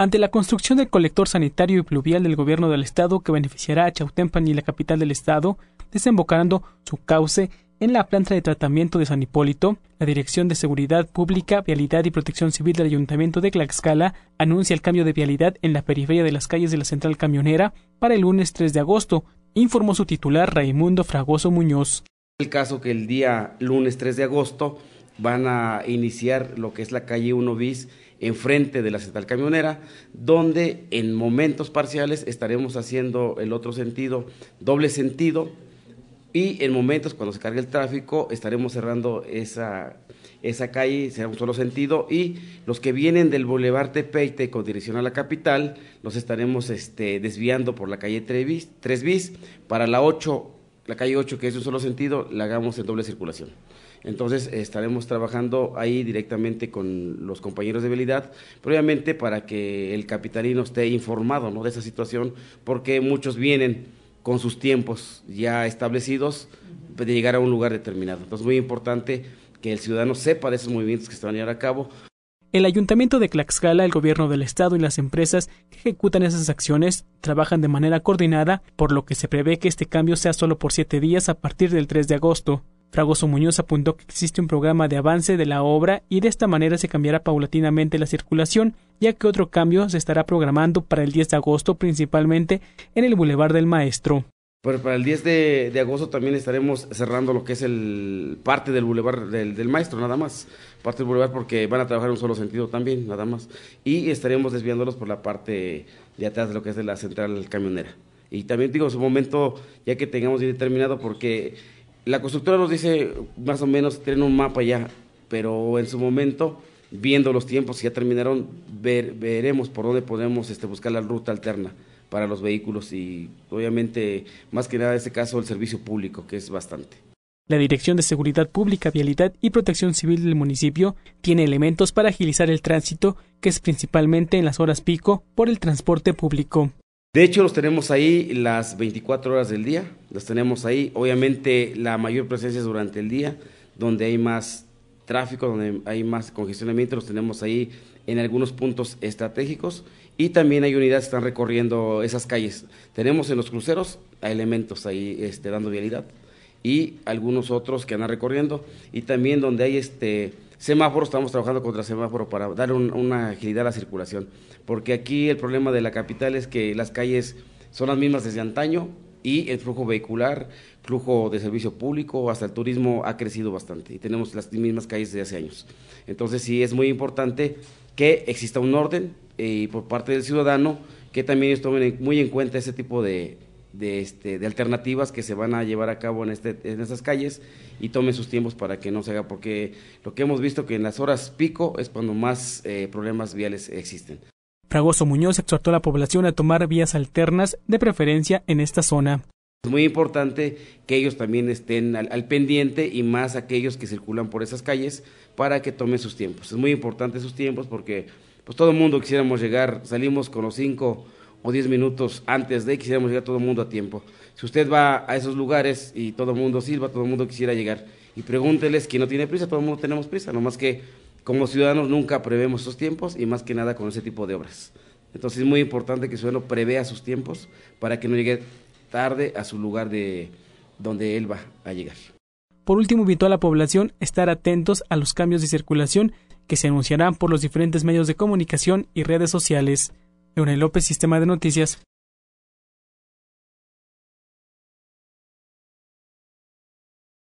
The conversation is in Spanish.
Ante la construcción del colector sanitario y pluvial del gobierno del estado que beneficiará a Chautempan y la capital del estado, desembocando su cauce en la planta de tratamiento de San Hipólito, la Dirección de Seguridad Pública, Vialidad y Protección Civil del Ayuntamiento de Tlaxcala anuncia el cambio de vialidad en la periferia de las calles de la central camionera para el lunes 3 de agosto, informó su titular Raimundo Fragoso Muñoz. El caso que el día lunes 3 de agosto van a iniciar lo que es la calle 1 bis enfrente de la central camionera, donde en momentos parciales estaremos haciendo el otro sentido, doble sentido, y en momentos cuando se cargue el tráfico estaremos cerrando esa, calle, será un solo sentido, y los que vienen del Boulevard Tepeite con dirección a la capital, los estaremos este, desviando por la calle 3 bis, 3 bis para la 8 la calle 8, que es de un solo sentido, la hagamos en doble circulación. Entonces estaremos trabajando ahí directamente con los compañeros de habilidad, previamente para que el capitalino esté informado de esa situación, porque muchos vienen con sus tiempos ya establecidos de llegar a un lugar determinado. Entonces, muy importante que el ciudadano sepa de esos movimientos que se van a llevar a cabo. El ayuntamiento de Tlaxcala, el gobierno del estado y las empresas que ejecutan esas acciones trabajan de manera coordinada, por lo que se prevé que este cambio sea solo por siete días a partir del 3 de agosto. Fragoso Muñoz apuntó que existe un programa de avance de la obra y de esta manera se cambiará paulatinamente la circulación, ya que otro cambio se estará programando para el 10 de agosto principalmente en el Boulevard del Maestro. Pero para el 10 de, agosto también estaremos cerrando lo que es el parte del bulevar del, maestro, nada más. Parte del bulevar porque van a trabajar en un solo sentido también, nada más. Y estaremos desviándolos por la parte de atrás de lo que es de la central camionera. Y también digo, en su momento, ya que tengamos bien determinado, porque la constructora nos dice más o menos, tienen un mapa ya, pero en su momento viendo los tiempos si ya terminaron, ver, veremos por dónde podemos este, buscar la ruta alterna para los vehículos y obviamente más que nada en este caso el servicio público, que es bastante. La Dirección de Seguridad Pública, Vialidad y Protección Civil del municipio tiene elementos para agilizar el tránsito, que es principalmente en las horas pico por el transporte público. De hecho, los tenemos ahí las 24 horas del día, los tenemos ahí. Obviamente, la mayor presencia es durante el día, donde hay más tráfico, donde hay más congestionamiento, los tenemos ahí en algunos puntos estratégicos y también hay unidades que están recorriendo esas calles. Tenemos en los cruceros elementos ahí este, dando vialidad y algunos otros que andan recorriendo y también donde hay este semáforos, estamos trabajando contra semáforo para dar una agilidad a la circulación, porque aquí el problema de la capital es que las calles son las mismas desde antaño, y el flujo vehicular, flujo de servicio público, hasta el turismo ha crecido bastante y tenemos las mismas calles de hace años. Entonces sí es muy importante que exista un orden y eh, por parte del ciudadano que también ellos tomen muy en cuenta ese tipo este, de, alternativas que se van a llevar a cabo en, este, calles y tomen sus tiempos para que no se haga, porque lo que hemos visto que en las horas pico es cuando más eh, problemas viales existen. Fragoso Muñoz exhortó a la población a tomar vías alternas, de preferencia en esta zona. Es muy importante que ellos también estén al, pendiente y más aquellos que circulan por esas calles para que tomen sus tiempos. Es muy importante sus tiempos porque pues todo el mundo quisiéramos llegar, salimos con los 5 o 10 minutos antes de quisiéramos llegar todo el mundo a tiempo. Si usted va a esos lugares y todo el mundo silba, todo el mundo quisiera llegar y pregúnteles quién no tiene prisa, todo el mundo tenemos prisa, nomás que como ciudadanos nunca prevemos esos tiempos y más que nada con ese tipo de obras. Entonces es muy importante que el ciudadano prevea sus tiempos para que no llegue tarde a su lugar de donde él va a llegar. Por último, invitó a la población a estar atentos a los cambios de circulación que se anunciarán por los diferentes medios de comunicación y redes sociales. Leonel López, Sistema de Noticias.